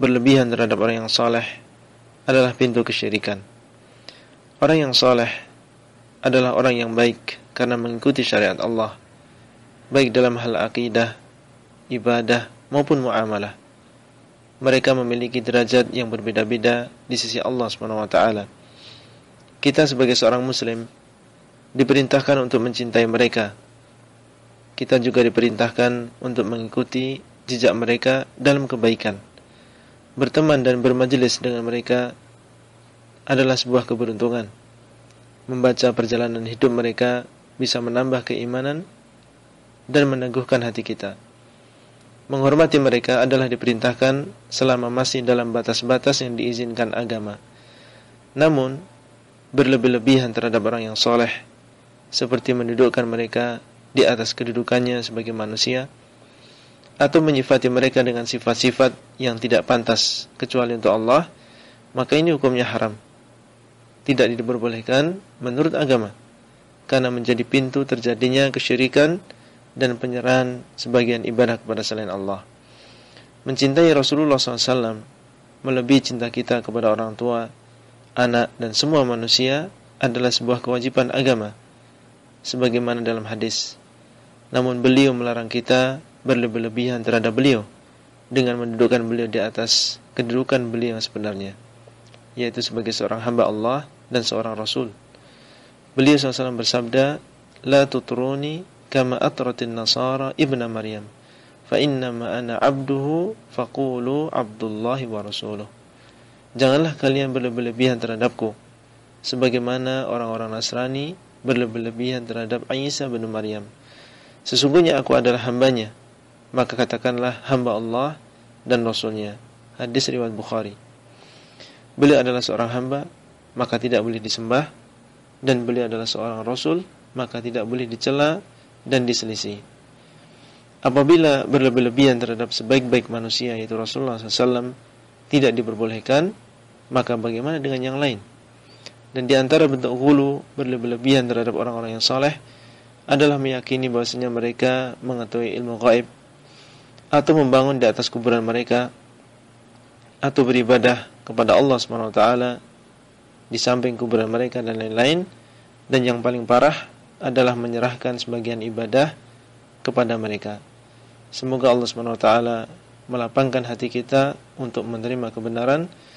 berlebihan terhadap orang yang soleh adalah pintu kesyirikan. Orang yang soleh adalah orang yang baik karena mengikuti syariat Allah, baik dalam hal akidah, ibadah, maupun muamalah. Mereka memiliki derajat yang berbeda-beda di sisi Allah SWT. Kita sebagai seorang Muslim diperintahkan untuk mencintai mereka. Kita juga diperintahkan untuk mengikuti jejak mereka dalam kebaikan. Berteman dan bermajelis dengan mereka adalah sebuah keberuntungan. Membaca perjalanan hidup mereka bisa menambah keimanan dan meneguhkan hati kita. Menghormati mereka adalah diperintahkan selama masih dalam batas-batas yang diizinkan agama. Namun, berlebih-lebihan terhadap orang yang soleh, seperti mendudukkan mereka di atas kedudukannya sebagai manusia, atau menyifati mereka dengan sifat-sifat yang tidak pantas kecuali untuk Allah, maka ini hukumnya haram. Tidak diperbolehkan menurut agama karena menjadi pintu terjadinya kesyirikan dan penyerahan sebagian ibadah kepada selain Allah. Mencintai Rasulullah SAW melebihi cinta kita kepada orang tua, anak dan semua manusia adalah sebuah kewajiban agama sebagaimana dalam hadis. Namun beliau melarang kita berlebihan terhadap beliau dengan mendudukkan beliau di atas kedudukan beliau sebenarnya yaitu sebagai seorang hamba Allah dan seorang rasul beliau SAW bersabda la tutruni kama atratin nasara ibnu maryam fa inna ma ana abduhu faqulu abdullah wa rasuluh janganlah kalian berlebihan terhadapku sebagaimana orang-orang Nasrani berlebihan terhadap Isa bin Maryam sesungguhnya aku adalah hambanya maka katakanlah hamba Allah dan Rasulnya. Hadis riwayat Bukhari. Beliau adalah seorang hamba, maka tidak boleh disembah, dan beliau adalah seorang Rasul, maka tidak boleh dicela dan diselisi. Apabila berlebih-lebihan terhadap sebaik-baik manusia yaitu Rasulullah SAW tidak diperbolehkan, maka bagaimana dengan yang lain? Dan di antara bentuk hulu berlebih-lebihan terhadap orang-orang yang soleh adalah meyakini bahasanya mereka mengetahui ilmu gaib atau membangun di atas kuburan mereka atau beribadah kepada Allah Subhanahu wa taala di samping kuburan mereka dan lain-lain dan yang paling parah adalah menyerahkan sebagian ibadah kepada mereka. Semoga Allah Subhanahu wa taala melapangkan hati kita untuk menerima kebenaran